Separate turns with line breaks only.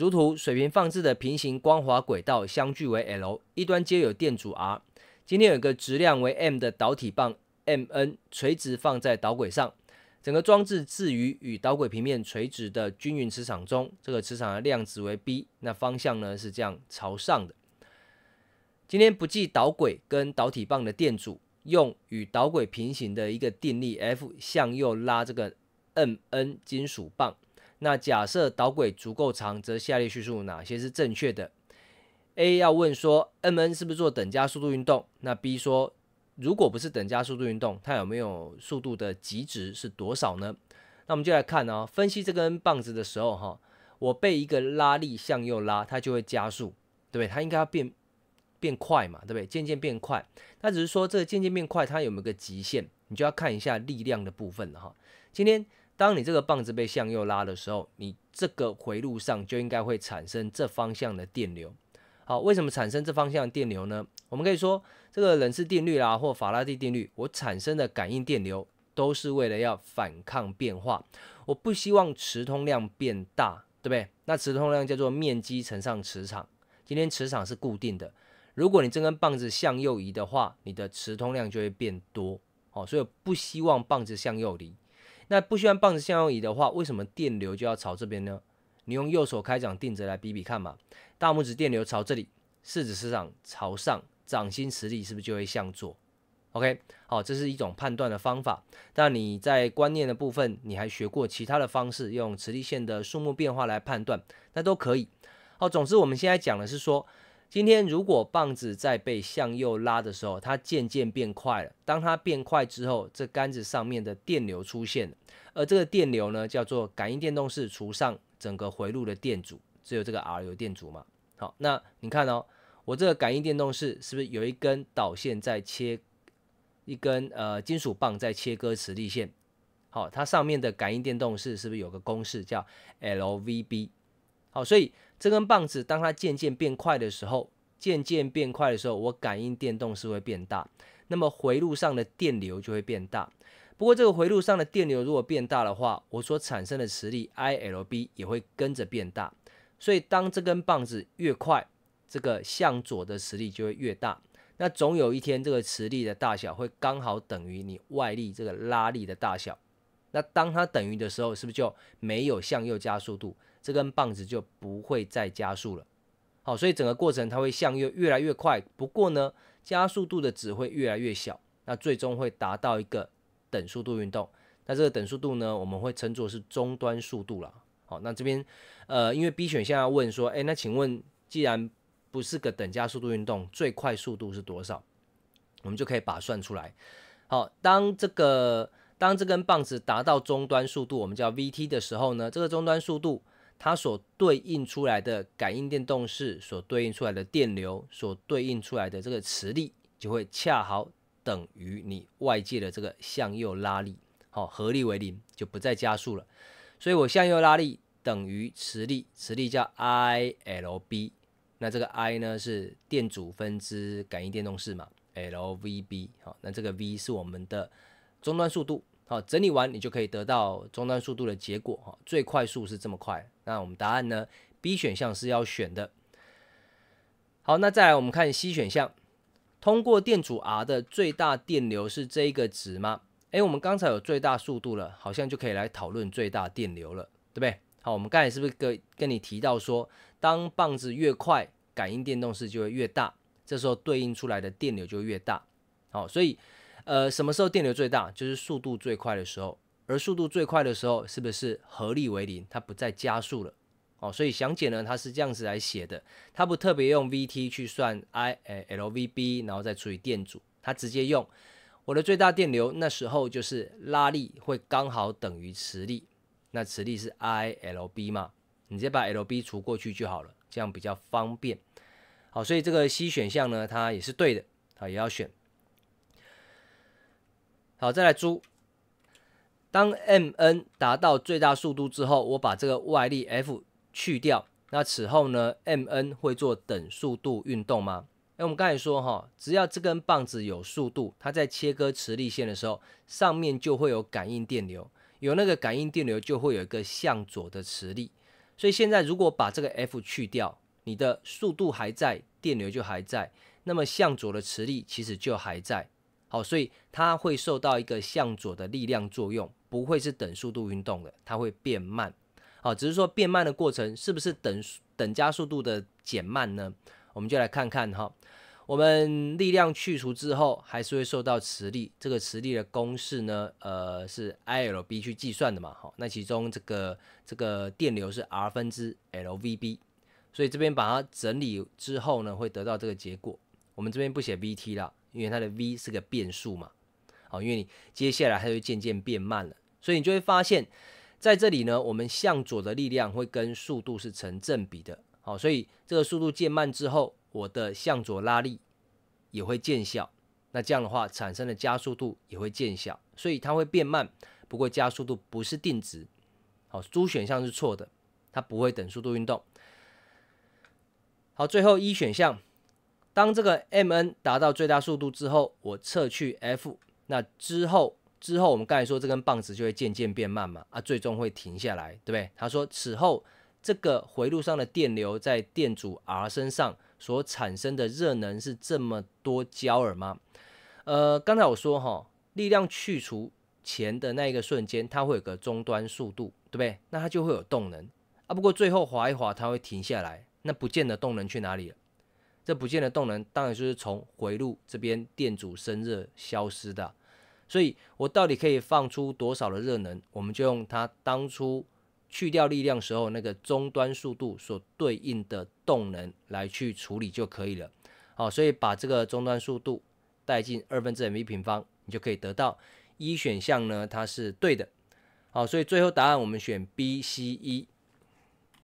如图，水平放置的平行光滑轨道相距为 L，一端接有电阻 R。今天有一个质量为 m 的导体棒 MN 垂直放在导轨上，整个装置置于与导轨平面垂直的均匀磁场中，这个磁场的量子为 B，那方向呢是这样朝上的。今天不计导轨跟导体棒的电阻，用与导轨平行的一个定力 F 向右拉这个 MN 金属棒。那假设导轨足够长，则下列叙述哪些是正确的？A 要问说 m n 是不是做等加速度运动？那 B 说，如果不是等加速度运动，它有没有速度的极值是多少呢？那我们就来看哦，分析这根棒子的时候，哈，我被一个拉力向右拉，它就会加速，对不对？它应该要变变快嘛，对不对？渐渐变快，那只是说这渐渐变快，它有没有个极限？你就要看一下力量的部分了哈。今天。当你这个棒子被向右拉的时候，你这个回路上就应该会产生这方向的电流。好，为什么产生这方向电流呢？我们可以说这个冷式定律啦，或法拉第定律，我产生的感应电流都是为了要反抗变化。我不希望磁通量变大，对不对？那磁通量叫做面积乘上磁场。今天磁场是固定的，如果你这根棒子向右移的话，你的磁通量就会变多。哦，所以不希望棒子向右移。那不需要棒子向右移的话，为什么电流就要朝这边呢？你用右手开掌定则来比比看嘛，大拇指电流朝这里，四指磁场朝上，掌心磁力是不是就会向左？OK，好，这是一种判断的方法。那你在观念的部分，你还学过其他的方式，用磁力线的数目变化来判断，那都可以。好，总之我们现在讲的是说。今天如果棒子在被向右拉的时候，它渐渐变快了。当它变快之后，这杆子上面的电流出现了。而这个电流呢，叫做感应电动势除上整个回路的电阻，只有这个 R 有电阻嘛？好，那你看哦，我这个感应电动势是不是有一根导线在切一根呃金属棒在切割磁力线？好，它上面的感应电动势是不是有个公式叫 LVB？好，所以这根棒子当它渐渐变快的时候，渐渐变快的时候，我感应电动势会变大，那么回路上的电流就会变大。不过这个回路上的电流如果变大的话，我所产生的磁力 I L B 也会跟着变大。所以当这根棒子越快，这个向左的磁力就会越大。那总有一天这个磁力的大小会刚好等于你外力这个拉力的大小。那当它等于的时候，是不是就没有向右加速度？这根棒子就不会再加速了，好，所以整个过程它会向右越来越快。不过呢，加速度的值会越来越小，那最终会达到一个等速度运动。那这个等速度呢，我们会称作是终端速度了。好，那这边，呃，因为 B 选项要问说，哎，那请问既然不是个等加速度运动，最快速度是多少？我们就可以把它算出来。好，当这个当这根棒子达到终端速度，我们叫 Vt 的时候呢，这个终端速度。它所对应出来的感应电动势，所对应出来的电流，所对应出来的这个磁力，就会恰好等于你外界的这个向右拉力，好，合力为零，就不再加速了。所以，我向右拉力等于磁力，磁力叫 I L B，那这个 I 呢是电阻分支感应电动势嘛，L V B，好，那这个 V 是我们的终端速度。好，整理完你就可以得到终端速度的结果哈。最快速是这么快，那我们答案呢？B 选项是要选的。好，那再来我们看 C 选项，通过电阻 R 的最大电流是这一个值吗？诶，我们刚才有最大速度了，好像就可以来讨论最大电流了，对不对？好，我们刚才是不是跟跟你提到说，当棒子越快，感应电动势就会越大，这时候对应出来的电流就越大。好，所以。呃，什么时候电流最大？就是速度最快的时候。而速度最快的时候，是不是合力为零，它不再加速了？哦，所以详解呢，它是这样子来写的，它不特别用 Vt 去算 I LVB，然后再除以电阻，它直接用我的最大电流，那时候就是拉力会刚好等于磁力，那磁力是 ILB 嘛，你直接把 LB 除过去就好了，这样比较方便。好，所以这个 C 选项呢，它也是对的，好，也要选。好，再来猪。当 MN 达到最大速度之后，我把这个外力 F 去掉，那此后呢，MN 会做等速度运动吗？哎，我们刚才说哈，只要这根棒子有速度，它在切割磁力线的时候，上面就会有感应电流，有那个感应电流就会有一个向左的磁力。所以现在如果把这个 F 去掉，你的速度还在，电流就还在，那么向左的磁力其实就还在。好，所以它会受到一个向左的力量作用，不会是等速度运动的，它会变慢。好，只是说变慢的过程是不是等等加速度的减慢呢？我们就来看看哈，我们力量去除之后，还是会受到磁力。这个磁力的公式呢，呃，是 I L B 去计算的嘛？好，那其中这个这个电流是 R 分之 L V B，所以这边把它整理之后呢，会得到这个结果。我们这边不写 V T 了。因为它的 v 是个变数嘛，好，因为你接下来它会渐渐变慢了，所以你就会发现，在这里呢，我们向左的力量会跟速度是成正比的，好，所以这个速度渐慢之后，我的向左拉力也会渐小，那这样的话产生的加速度也会渐小，所以它会变慢，不过加速度不是定值，好，猪选项是错的，它不会等速度运动，好，最后一选项。当这个 m n 达到最大速度之后，我撤去 F，那之后之后，我们刚才说这根棒子就会渐渐变慢嘛，啊，最终会停下来，对不对？他说此后这个回路上的电流在电阻 R 身上所产生的热能是这么多焦耳吗？呃，刚才我说哈，力量去除前的那一个瞬间，它会有个终端速度，对不对？那它就会有动能啊，不过最后滑一滑，它会停下来，那不见得动能去哪里了。这不见的动能，当然就是从回路这边电阻生热消失的，所以我到底可以放出多少的热能，我们就用它当初去掉力量时候那个终端速度所对应的动能来去处理就可以了。好，所以把这个终端速度带进二分之 m v 平方，你就可以得到一选项呢，它是对的。好，所以最后答案我们选 B C E。